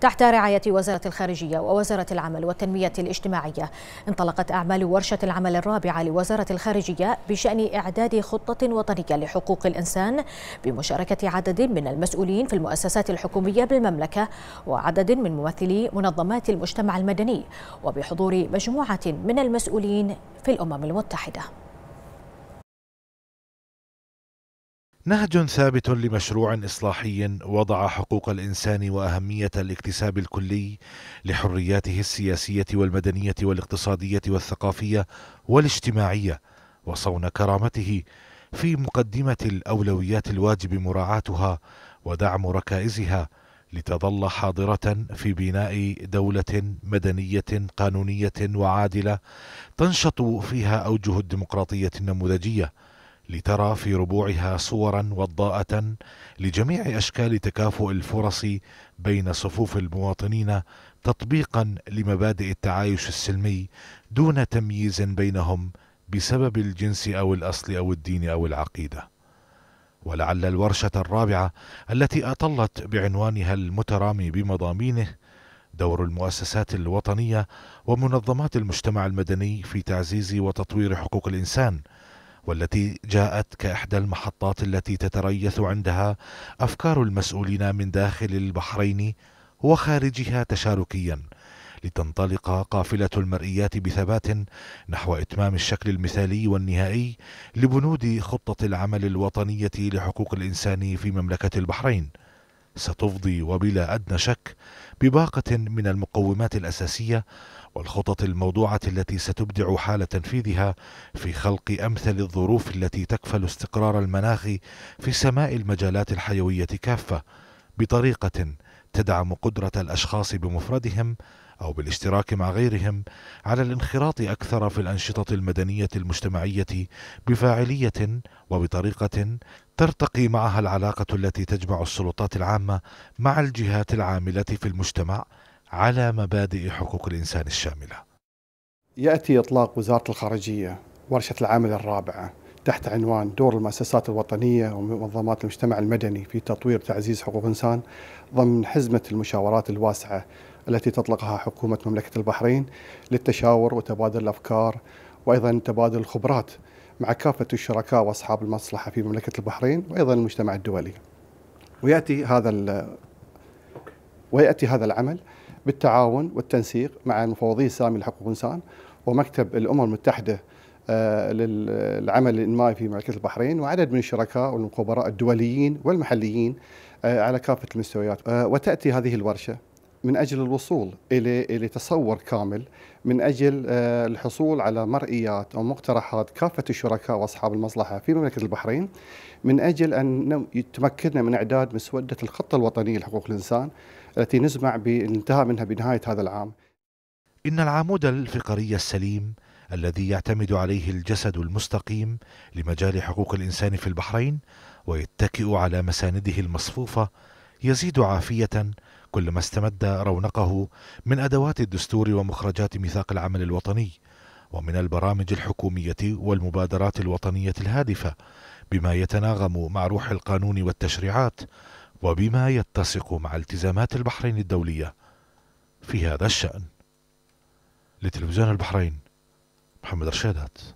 تحت رعاية وزارة الخارجية ووزارة العمل والتنمية الاجتماعية انطلقت أعمال ورشة العمل الرابعة لوزارة الخارجية بشأن إعداد خطة وطنية لحقوق الإنسان بمشاركة عدد من المسؤولين في المؤسسات الحكومية بالمملكة وعدد من ممثلي منظمات المجتمع المدني وبحضور مجموعة من المسؤولين في الأمم المتحدة نهج ثابت لمشروع اصلاحي وضع حقوق الانسان واهميه الاكتساب الكلي لحرياته السياسيه والمدنيه والاقتصاديه والثقافيه والاجتماعيه وصون كرامته في مقدمه الاولويات الواجب مراعاتها ودعم ركائزها لتظل حاضره في بناء دوله مدنيه قانونيه وعادله تنشط فيها اوجه الديمقراطيه النموذجيه لترى في ربوعها صورا وضاءة لجميع أشكال تكافؤ الفرص بين صفوف المواطنين تطبيقا لمبادئ التعايش السلمي دون تمييز بينهم بسبب الجنس أو الأصل أو الدين أو العقيدة ولعل الورشة الرابعة التي أطلت بعنوانها المترامي بمضامينه دور المؤسسات الوطنية ومنظمات المجتمع المدني في تعزيز وتطوير حقوق الإنسان والتي جاءت كإحدى المحطات التي تتريث عندها أفكار المسؤولين من داخل البحرين وخارجها تشاركيا لتنطلق قافلة المرئيات بثبات نحو إتمام الشكل المثالي والنهائي لبنود خطة العمل الوطنية لحقوق الإنسان في مملكة البحرين ستفضي وبلا أدنى شك بباقة من المقومات الأساسية والخطط الموضوعة التي ستبدع حال تنفيذها في خلق أمثل الظروف التي تكفل استقرار المناخ في سماء المجالات الحيوية كافة بطريقة تدعم قدرة الأشخاص بمفردهم أو بالاشتراك مع غيرهم على الانخراط أكثر في الأنشطة المدنية المجتمعية بفاعلية وبطريقة ترتقي معها العلاقة التي تجمع السلطات العامة مع الجهات العاملة في المجتمع على مبادئ حقوق الإنسان الشاملة. يأتي إطلاق وزارة الخارجية ورشة العمل الرابعة تحت عنوان دور المؤسسات الوطنية ومنظمات المجتمع المدني في تطوير تعزيز حقوق الإنسان ضمن حزمة المشاورات الواسعة التي تطلقها حكومة مملكة البحرين للتشاور وتبادل الأفكار وأيضا تبادل الخبرات مع كافة الشركاء وأصحاب المصلحة في مملكة البحرين وأيضا المجتمع الدولي ويأتي هذا ويأتي هذا العمل بالتعاون والتنسيق مع المفوضية السامي لحقوق الإنسان ومكتب الأمم المتحدة آه، للعمل الإنمائي في مملكة البحرين وعدد من الشركاء والخبراء الدوليين والمحليين آه، على كافة المستويات آه، وتأتي هذه الورشة من اجل الوصول الى الى تصور كامل من اجل آه، الحصول على مرئيات او مقترحات كافه الشركاء واصحاب المصلحه في مملكه البحرين من اجل ان يتمكننا من اعداد مسوده الخطه الوطنيه لحقوق الانسان التي نسمع بانتهاء منها بنهايه هذا العام. ان العمود الفقري السليم الذي يعتمد عليه الجسد المستقيم لمجال حقوق الانسان في البحرين ويتكئ على مسانده المصفوفه يزيد عافية كلما استمد رونقه من أدوات الدستور ومخرجات ميثاق العمل الوطني ومن البرامج الحكومية والمبادرات الوطنية الهادفة بما يتناغم مع روح القانون والتشريعات وبما يتسق مع التزامات البحرين الدولية في هذا الشأن لتلفزيون البحرين محمد رشادات